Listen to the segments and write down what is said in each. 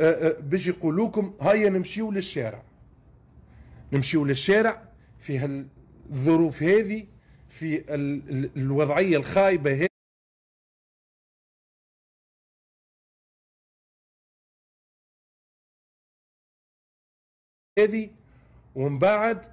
أه، أه، باش يقولوا لكم هيا نمشيو للشارع نمشيو للشارع في هالظروف هذه في الوضعيه الخايبه هذه هذه ومن بعد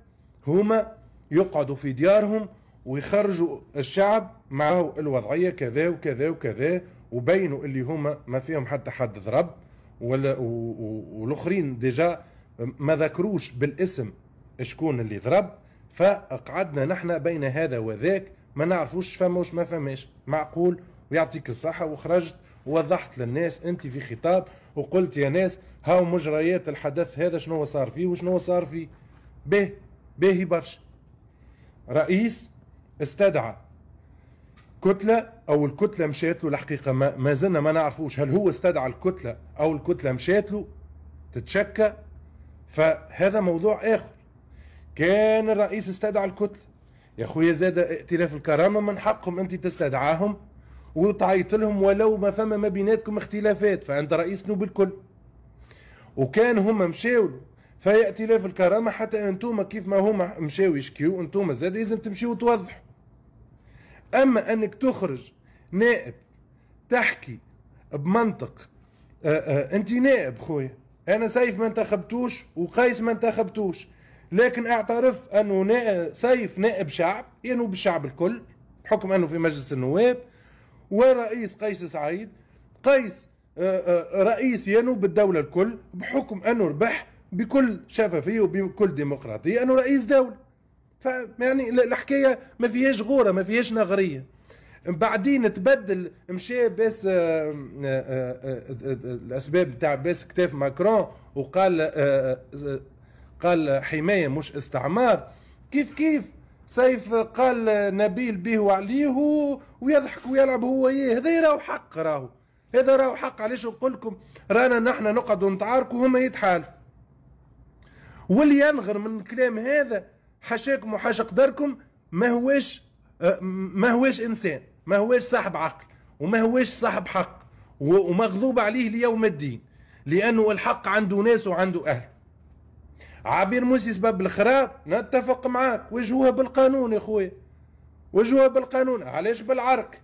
هما يقعدوا في ديارهم ويخرجوا الشعب معه الوضعيه كذا وكذا وكذا وبينوا اللي هما ما فيهم حتى حد ضرب ولا والاخرين ديجا ما ذكروش بالاسم شكون اللي ضرب فقعدنا نحن بين هذا وذاك ما نعرفوش فما وش ما فماش معقول ويعطيك الصحه وخرجت ووضحت للناس انت في خطاب وقلت يا ناس هاو مجريات الحدث هذا شنو صار فيه وشنو صار فيه به باهي برشا رئيس استدعى الكتلة أو الكتلة مشيت له الحقيقة ما, ما زلنا ما نعرفوش هل هو استدعى الكتلة أو الكتلة مشيت له تتشكى فهذا موضوع آخر كان الرئيس استدعى الكتلة يا خويا زاد ائتلاف الكرامة من حقهم أنت تستدعاهم وتعيط لهم ولو ما فما ما بيناتكم اختلافات فأنت رئيس نوب الكل وكان هما مشاو فيا ائتلاف الكرامة حتى أنتم كيف ما هما مشاو يشكيو أنتم زاد لازم تمشيو وتوضحوا اما انك تخرج نائب تحكي بمنطق آه، آه، انت نائب خويا انا سيف ما انتخبتوش وقيس ما انتخبتوش لكن اعترف انه نائب سيف نائب شعب ينوب الشعب الكل بحكم انه في مجلس النواب ورئيس قيس سعيد قيس آه، رئيس ينوب الدوله الكل بحكم انه ربح بكل شفافيه وبكل ديمقراطيه انه رئيس دوله فيعني الحكايه ما فيهاش غوره ما فيهاش نغريه بعدين تبدل مشى باس آه، آه، آه، الاسباب نتاع باس كتاف ماكرون وقال قال حمايه مش استعمار كيف كيف سيف قال نبيل به وعليه ويضحك ويلعب هو ايه هذا راهو حق راهو هذا راهو حق علاش نقول لكم رانا نحن نقعدوا نتعاركوا هما يتحالفوا واللي ينغر من الكلام هذا حاشاكم وحاشا قدركم ما هواش آه، ما هواش انسان ما هواش صاحب عقل وما هواش صاحب حق ومغضوب عليه ليوم الدين لانه الحق عنده ناس وعنده اهل عبير موسي سبب الخراب نتفق معاك وجهوها بالقانون يا خويا وجهوها بالقانون علاش بالعرك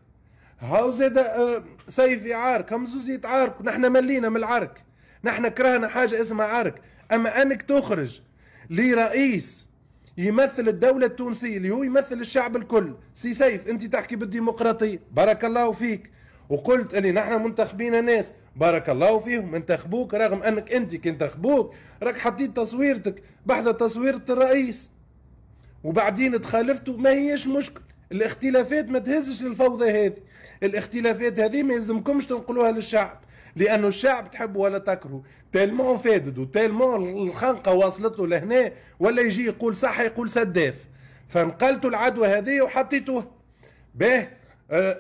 هاو زاد آه، سيف يعارك هم زوز يتعارك نحن ملينا من العرك نحن كرهنا حاجه اسمها عرك اما انك تخرج لرئيس يمثل الدولة التونسية اللي هو يمثل الشعب الكل سي سيف أنت تحكي بالديمقراطية بارك الله فيك وقلت اللي نحن منتخبين ناس بارك الله فيهم انتخبوك رغم أنك أنت كي راك حطيت تصويرتك بحذا تصويرة الرئيس وبعدين تخالفتوا ما هيش مشكل الاختلافات ما تهزش للفوضى هذه الاختلافات هذه ما يلزمكمش تنقلوها للشعب لانه الشعب تحبه ولا تكره تالمون فادد وتالمون الخنقه واصلت له لهنا ولا يجي يقول صح يقول سداف فنقلتوا العدوى هذه وحطيتوه باه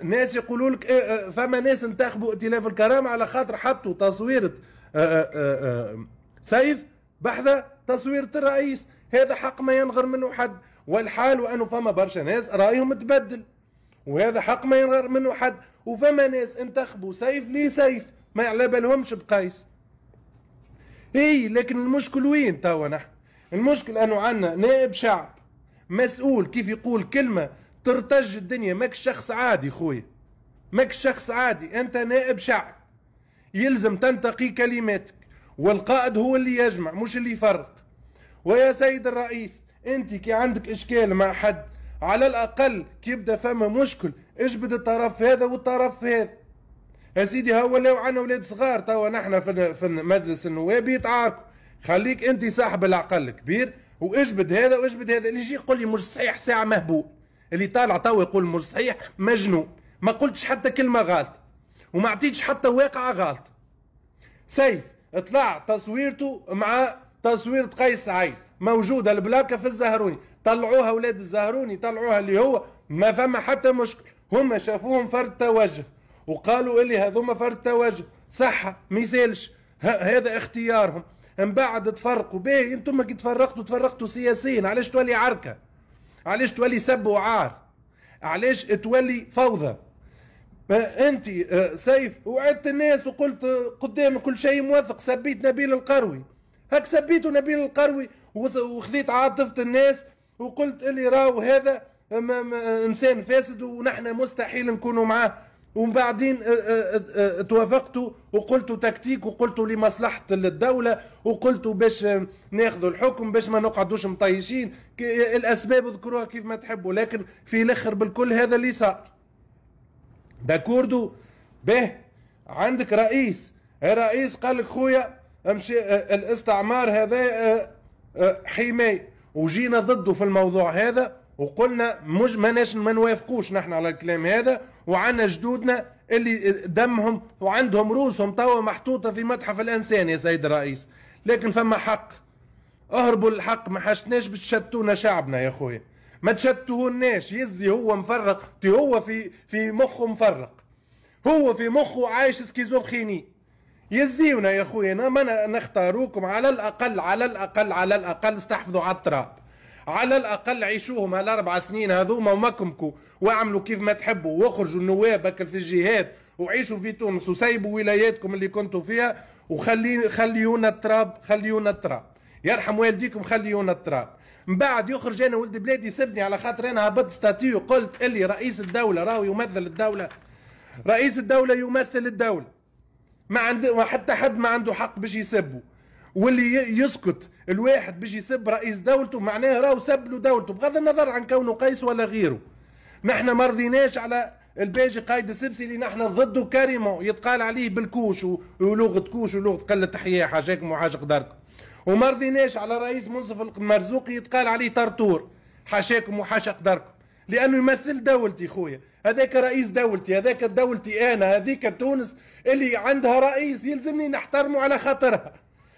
ناس يقولوا لك آه، آه، فما ناس انتخبوا ائتلاف الكرامه على خاطر حطوا تصويره آه، سيف بحذا تصويره الرئيس هذا حق ما ينغر منه حد والحال وانه فما برشا ناس رايهم تبدل وهذا حق ما ينغر منه حد وفما ناس انتخبوا سيف ليه سيف ما على بالهمش بقيس اي لكن المشكل وين توا نحن المشكل انه عندنا نائب شعب مسؤول كيف يقول كلمه ترتج الدنيا ماك شخص عادي خويا ماك شخص عادي انت نائب شعب يلزم تنتقي كلماتك والقائد هو اللي يجمع مش اللي يفرق ويا سيد الرئيس انت كي عندك اشكال مع حد على الاقل كي يبدا فما مشكل اجبد الطرف هذا والطرف هذا يا سيدي ها ولاو عندنا ولاد صغار توا نحن في, في مجلس النواب يتعاركوا خليك انت صاحب العقل الكبير واجبد هذا واجبد هذا اللي يجي يقول لي مش صحيح ساعه مهبول اللي طالع توا يقول مش صحيح مجنون ما قلتش حتى كلمه غلط وما عطيتش حتى واقعه غلط سيف طلع تصويرته مع تصوير قيس سعيد موجوده البلاكه في الزهروني طلعوها اولاد الزهروني طلعوها اللي هو ما فما حتى مشكل هما شافوهم فرد توجه وقالوا اللي هذوما فرد تواجد صحة ما يسالش هذا اختيارهم من بعد تفرقوا باهي انتم كي تفرقتوا تفرقتوا سياسيا علاش تولي عركة علاش تولي سب وعار علاش تولي فوضى أه، انت أه، سيف وعدت الناس وقلت قدام كل شيء موثق سبيت نبيل القروي هك سبيته نبيل القروي وخذيت عاطفة الناس وقلت اللي راو هذا انسان فاسد ونحن مستحيل نكونوا معاه ومن بعدين آه، آه، آه، توافقت وقلت تكتيك وقلت لمصلحة الدولة وقلت باش ناخذ الحكم باش ما نقعدوش مطيشين الأسباب اذكروها كيف ما تحبوا لكن في الاخر بالكل هذا اللي صار داكوردو به عندك رئيس الرئيس قال لك خويا امشي الاستعمار هذا حماية وجينا ضده في الموضوع هذا وقلنا مش ماناش ما نوافقوش نحن على الكلام هذا وعنا جدودنا اللي دمهم وعندهم روسهم توا محطوطه في متحف الانسان يا سيد الرئيس لكن فما حق اهربوا الحق ما حشتناش بتشتونا شعبنا يا خويا ما تشتهوناش يزي هو مفرق تي هو في في مخه مفرق هو في مخه عايش سكيزوخيني يزيونا يا خويا ما نختاروكم على الاقل على الاقل على الاقل استحفظوا على التراب على الاقل عيشوهم هالاربع سنين هذوما ومكمكوا واعملوا كيف ما تحبوا واخرجوا النواب في الجهاد وعيشوا في تونس وسيبوا ولاياتكم اللي كنتوا فيها وخلي خليونا التراب خليونا التراب يرحم والديكم خليونا التراب من بعد يخرج انا ولد بلادي يسبني على خاطر انا هبط ستاتيو قلت اللي رئيس الدوله راهو يمثل الدوله رئيس الدوله يمثل الدوله ما عند حتى حد ما عنده حق باش يسبه واللي يسكت الواحد باش يسب رئيس دولته معناه راهو سب له دولته بغض النظر عن كونه قيس ولا غيره نحن ما رضيناش على الباجي قايد السبسي اللي نحن ضده كريمه يتقال عليه بالكوش ولغه كوش ولغه قله تحيه حاجاكم وحاجه قدركم وما رضيناش على رئيس منصف المرزوقي يتقال عليه طرطور حاشاكم وحاشا قدركم لانه يمثل دولتي خويا هذاك رئيس دولتي هذاك دولتي انا هذيك تونس اللي عندها رئيس يلزمني نحترمه على خاطرها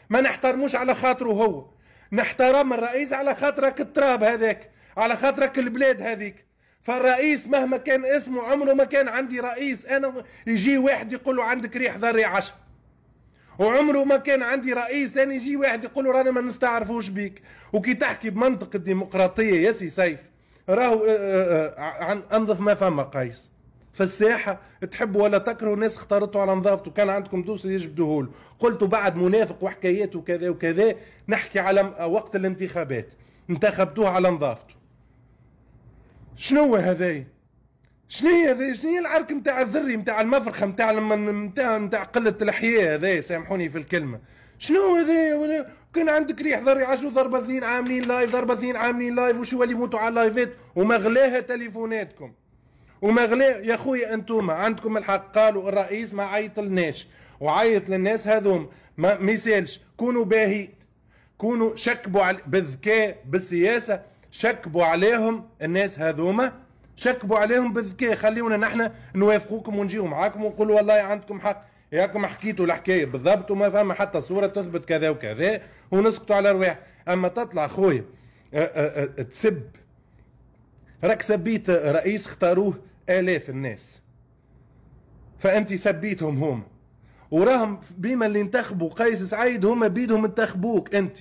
ما نحترموش على خاطره هو نحترم الرئيس على خاطرك التراب هذاك على خاطرك البلاد هذيك فالرئيس مهما كان اسمه عمره ما كان عندي رئيس انا يجي واحد يقول له عندك ريح ذري عشر وعمره ما كان عندي رئيس انا يجي واحد يقول له رانا ما نستعرفوش بيك وكي تحكي بمنطق الديمقراطيه يا سي سيف راهو آه، آه، آه، عن انظف ما فما قيس في الساحه تحبوا ولا تكرهوا الناس اختارته على نظافته كان عندكم دوس يجبدوه له قلت بعد منافق وحكايات وكذا وكذا نحكي على وقت الانتخابات انتخبتوه على نظافته شنو هذا شنو هي هذا شنو هي العرك نتاع الذري نتاع المفرخه نتاع نتاع نتاع قله الحياه هذا سامحوني في الكلمه شنو هذا كان عندك ريح ذري عاشو ضربه اثنين عاملين لايف ضربه اثنين عاملين لايف وشو اللي يموتوا على اللايفات وما غلاها تليفوناتكم وما غلا يا خويا انتوما عندكم الحق قالوا الرئيس ما عيط لناش وعيط للناس هذوم ما ميسالش كونوا باهي كونوا شكبوا على بالذكاء بالسياسه شكبوا عليهم الناس هذوما شكبوا عليهم بالذكاء خليونا نحن نوافقوكم ونجيو معاكم ونقولوا والله عندكم حق ياكم حكيتوا الحكايه بالضبط وما فما حتى صوره تثبت كذا وكذا ونسكتوا على رواح اما تطلع خويا أه، أه، أه، تسب راك سبيت رئيس اختاروه آلاف الناس فأنت سبيتهم هما وراهم بما اللي انتخبوا قيس سعيد هما بيدهم انتخبوك أنت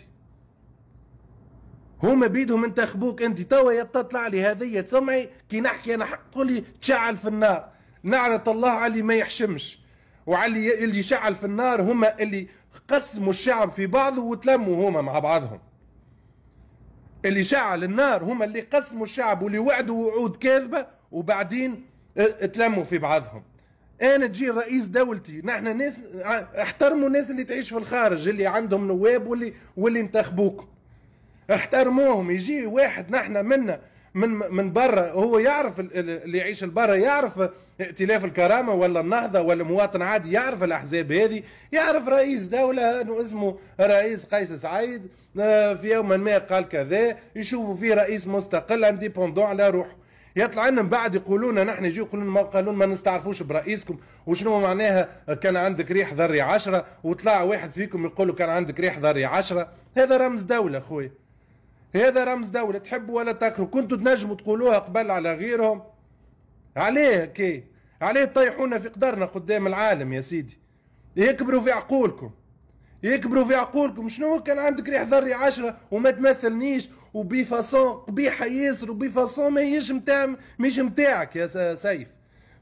هما بيدهم انتخبوك أنت توا تطلع لي هذية سمعي كي نحكي أنا قولي تشعل في النار نعرة الله علي ما يحشمش وعلي اللي شعل في النار هما اللي قسموا الشعب في بعضه وتلموا هما مع بعضهم اللي شعل النار هما اللي قسموا الشعب واللي وعدوا وعود كاذبه وبعدين آه، تلموا في بعضهم انا تجي رئيس دولتي نحن ناس آه، احترموا الناس اللي تعيش في الخارج اللي عندهم نواب واللي واللي انتخبوك احترموهم يجي واحد نحن منا من من برا هو يعرف اللي يعيش البرا يعرف ائتلاف الكرامه ولا النهضه ولا مواطن عادي يعرف الاحزاب هذه يعرف رئيس دوله انه اسمه رئيس قيس سعيد آه، في يوم ما قال كذا يشوفوا فيه رئيس مستقل انديبوندون على روحه يطلع لنا من بعد يقولون نحن يجوا يقولون ما قالون ما نستعرفوش برئيسكم وشنو معناها كان عندك ريح ذري عشرة وطلع واحد فيكم يقول كان عندك ريح ذري عشرة هذا رمز دولة خويا هذا رمز دولة تحبوا ولا تكرهوا كنتوا تنجموا تقولوها قبل على غيرهم عليه كي عليه تطيحونا في قدرنا قدام العالم يا سيدي يكبروا في عقولكم يكبروا في عقولكم شنو كان عندك ريح ذري عشرة وما تمثلنيش وبفاسون قبيحة ياسر ما هيش متاع مش متاعك يا سيف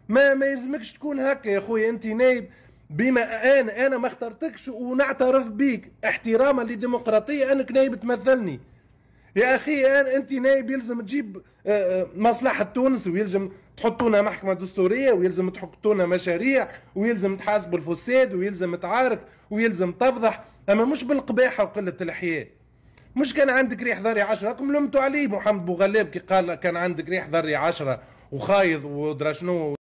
ما ما يلزمكش تكون هكا يا خويا انت نايب بما انا انا ما اخترتكش ونعترف بيك احتراما للديمقراطيه انك نايب تمثلني يا اخي انت نايب يلزم تجيب آه، آه، مصلحه تونس ويلزم تحطونا محكمه دستوريه ويلزم تحطونا مشاريع ويلزم تحاسبوا الفساد ويلزم تعارك ويلزم تفضح اما مش بالقباحه وقله الحياه مش كان عندك ريح ذري عشرة كم لمتوا عليه محمد بوغلاب كي قال كان عندك ريح ذري عشرة وخايض ودرا شنو